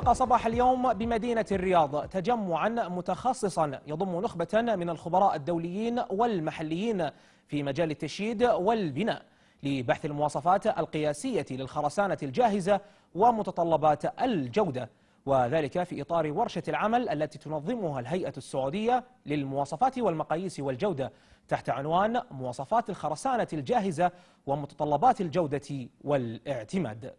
انطلق صباح اليوم بمدينة الرياض تجمعا متخصصا يضم نخبة من الخبراء الدوليين والمحليين في مجال التشييد والبناء لبحث المواصفات القياسية للخرسانة الجاهزة ومتطلبات الجودة وذلك في إطار ورشة العمل التي تنظمها الهيئة السعودية للمواصفات والمقاييس والجودة تحت عنوان مواصفات الخرسانة الجاهزة ومتطلبات الجودة والاعتماد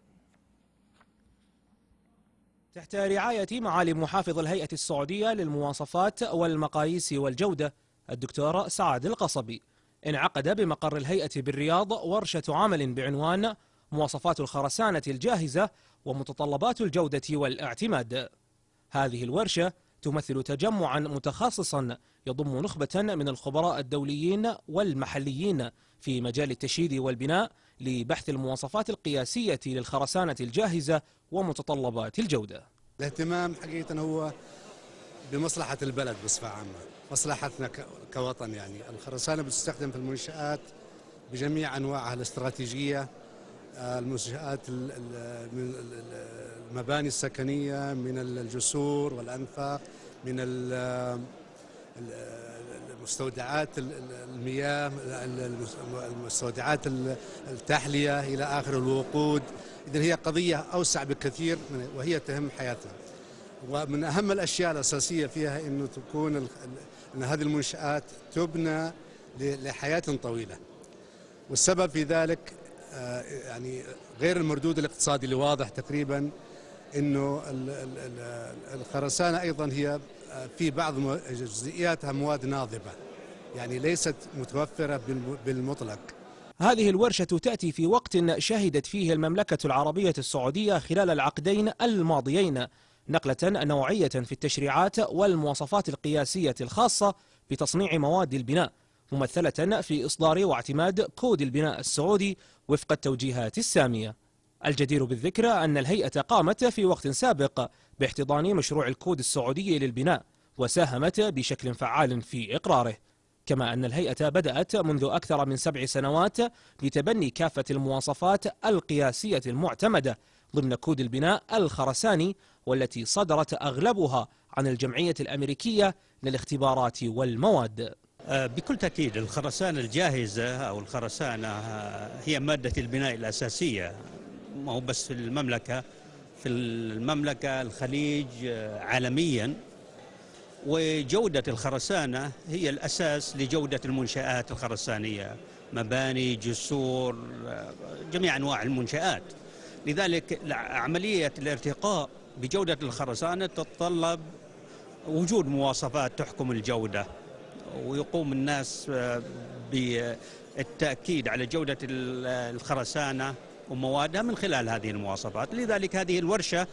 تحت رعاية معالي محافظ الهيئة السعودية للمواصفات والمقاييس والجودة الدكتور سعد القصبي انعقد بمقر الهيئة بالرياض ورشة عمل بعنوان مواصفات الخرسانة الجاهزة ومتطلبات الجودة والاعتماد هذه الورشة تمثل تجمعا متخصصا يضم نخبة من الخبراء الدوليين والمحليين في مجال التشييد والبناء لبحث المواصفات القياسية للخرسانة الجاهزة ومتطلبات الجودة الاهتمام حقيقة هو بمصلحة البلد بصفة عامة مصلحتنا كوطن يعني الخرسانة بتستخدم في المنشآت بجميع أنواعها الاستراتيجية المنشآت من المباني السكنية من الجسور والأنفاق من المستودعات المياه المستودعات التحلية إلى آخر الوقود إذا هي قضية أوسع بكثير وهي تهم حياتنا ومن أهم الأشياء الأساسية فيها أنه تكون أن هذه المنشآت تبنى لحياة طويلة والسبب في ذلك آه، يعني غير المردود الاقتصادي اللي واضح تقريبا انه الخرسانه ايضا هي آه، في بعض جزئياتها مواد ناضبه يعني ليست متوفره بالمطلق هذه الورشة تأتي في وقت شهدت فيه المملكة العربية السعودية خلال العقدين الماضيين نقلة نوعية في التشريعات والمواصفات القياسية الخاصة بتصنيع مواد البناء ممثلة في إصدار واعتماد كود البناء السعودي وفق التوجيهات السامية الجدير بالذكر أن الهيئة قامت في وقت سابق باحتضان مشروع الكود السعودي للبناء وساهمت بشكل فعال في إقراره كما أن الهيئة بدأت منذ أكثر من سبع سنوات بتبني كافة المواصفات القياسية المعتمدة ضمن كود البناء الخرساني والتي صدرت أغلبها عن الجمعية الأمريكية للاختبارات والمواد آه، بكل تأكيد الخرسانة الجاهزة أو الخرسانة آه، هي مادة البناء الأساسية ما هو بس في المملكة في المملكة الخليج آه، عالميا وجودة الخرسانة هي الأساس لجودة المنشآت الخرسانية مباني جسور جميع أنواع المنشآت لذلك عملية الارتقاء بجودة الخرسانة تتطلب وجود مواصفات تحكم الجودة ويقوم الناس آه، بالتأكيد على جودة الخرسانة وموادها من خلال هذه المواصفات لذلك هذه الورشة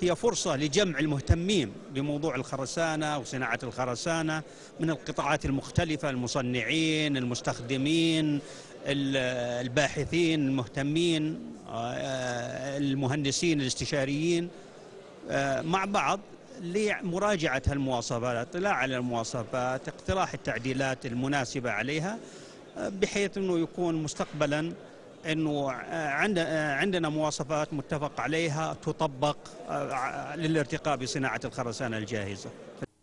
هي فرصة لجمع المهتمين بموضوع الخرسانة وصناعة الخرسانة من القطاعات المختلفة المصنعين المستخدمين الباحثين المهتمين آه، المهندسين الاستشاريين آه، مع بعض لمراجعة هالمواصفات الاطلاع على المواصفات اقتراح التعديلات المناسبة عليها بحيث أنه يكون مستقبلا أنه عندنا مواصفات متفق عليها تطبق للارتقاء بصناعة الخرسانة الجاهزة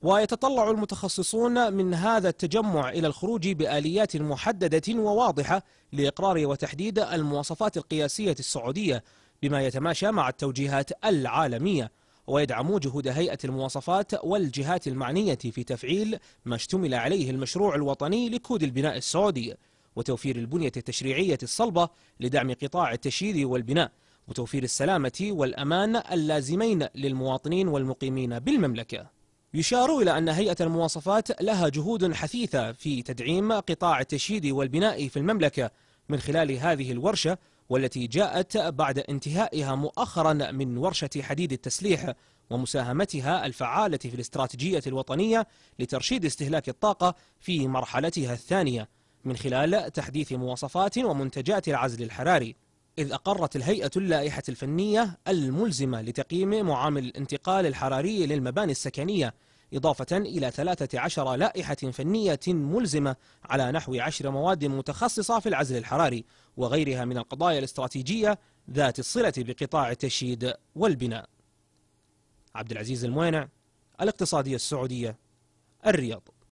ويتطلع المتخصصون من هذا التجمع إلى الخروج بآليات محددة وواضحة لإقرار وتحديد المواصفات القياسية السعودية بما يتماشى مع التوجيهات العالمية ويدعم جهود هيئة المواصفات والجهات المعنية في تفعيل ما اشتمل عليه المشروع الوطني لكود البناء السعودي وتوفير البنية التشريعية الصلبة لدعم قطاع التشييد والبناء وتوفير السلامة والأمان اللازمين للمواطنين والمقيمين بالمملكة يشار إلى أن هيئة المواصفات لها جهود حثيثة في تدعيم قطاع التشييد والبناء في المملكة من خلال هذه الورشة والتي جاءت بعد انتهائها مؤخرا من ورشة حديد التسليح ومساهمتها الفعالة في الاستراتيجية الوطنية لترشيد استهلاك الطاقة في مرحلتها الثانية من خلال تحديث مواصفات ومنتجات العزل الحراري إذ أقرت الهيئة اللائحة الفنية الملزمة لتقييم معامل الانتقال الحراري للمباني السكنية إضافة إلى 13 لائحة فنية ملزمة على نحو 10 مواد متخصصة في العزل الحراري وغيرها من القضايا الاستراتيجية ذات الصلة بقطاع التشييد والبناء عبد العزيز الموينع الاقتصادية السعودية الرياض